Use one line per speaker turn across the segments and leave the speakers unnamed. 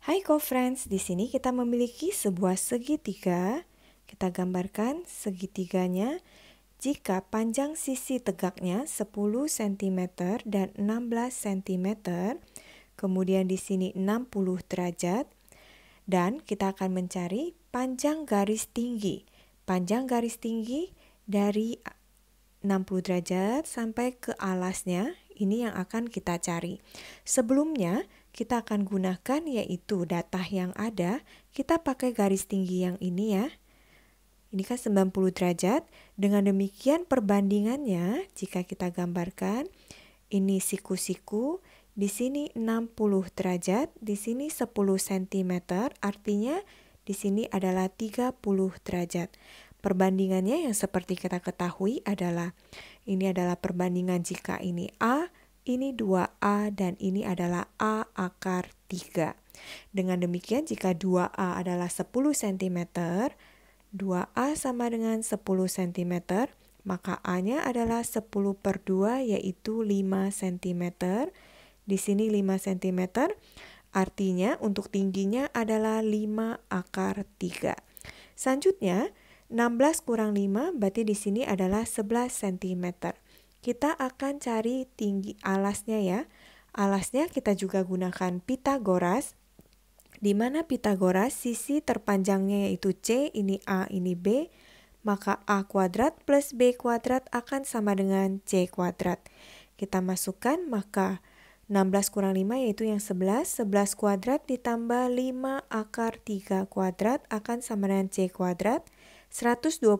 Hai co-friends, di sini kita memiliki sebuah segitiga. Kita gambarkan segitiganya jika panjang sisi tegaknya 10 cm dan 16 cm, kemudian di sini 60 derajat, dan kita akan mencari panjang garis tinggi. Panjang garis tinggi dari 60 derajat sampai ke alasnya, ini yang akan kita cari. Sebelumnya, kita akan gunakan yaitu data yang ada, kita pakai garis tinggi yang ini ya. Ini kan 90 derajat. Dengan demikian perbandingannya jika kita gambarkan ini siku-siku, di sini 60 derajat, di sini 10 cm, artinya di sini adalah 30 derajat. Perbandingannya yang seperti kita ketahui adalah ini adalah perbandingan jika ini A, ini 2A dan ini adalah A akar 3. Dengan demikian jika 2A adalah 10 cm, 2A sama dengan 10 cm, maka A-nya adalah 10 per 2 yaitu 5 cm. Di sini 5 cm, artinya untuk tingginya adalah 5 akar 3. Selanjutnya, 16 kurang 5 berarti di sini adalah 11 cm kita akan cari tinggi alasnya ya. Alasnya kita juga gunakan Pitagoras, di mana Pitagoras sisi terpanjangnya yaitu C, ini A, ini B, maka A kuadrat plus B kuadrat akan sama dengan C kuadrat. Kita masukkan, maka 16 kurang 5 yaitu yang 11, 11 kuadrat ditambah 5 akar 3 kuadrat akan sama dengan C kuadrat, 121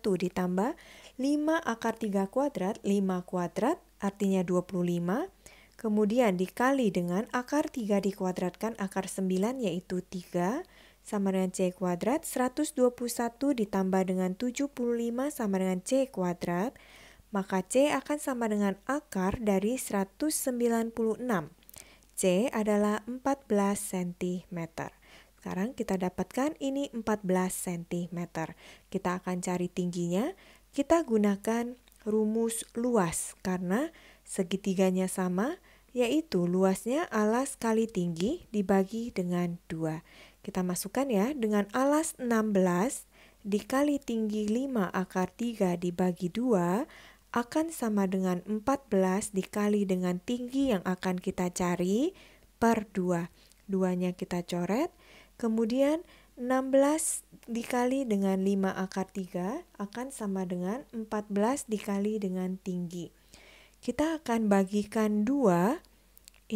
ditambah 5 akar 3 kuadrat, 5 kuadrat artinya 25. Kemudian dikali dengan akar 3 dikuadratkan akar 9 yaitu 3 sama dengan C kuadrat, 121 ditambah dengan 75 sama dengan C kuadrat, maka C akan sama dengan akar dari 196. C adalah 14 cm. Sekarang kita dapatkan ini 14 cm. Kita akan cari tingginya. Kita gunakan rumus luas karena segitiganya sama, yaitu luasnya alas kali tinggi dibagi dengan 2. Kita masukkan ya dengan alas 16 dikali tinggi 5 akar 3 dibagi 2 akan sama dengan 14 dikali dengan tinggi yang akan kita cari per 2. Duanya kita coret, Kemudian 16 dikali dengan 5 akar 3 akan sama dengan 14 dikali dengan tinggi. Kita akan bagikan 2,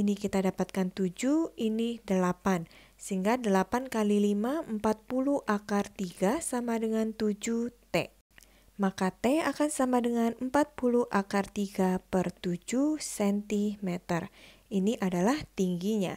ini kita dapatkan 7, ini 8. Sehingga 8 kali 5, 40 akar 3 sama dengan 7T. Maka T akan sama dengan 40 akar 3 per 7 cm. Ini adalah tingginya.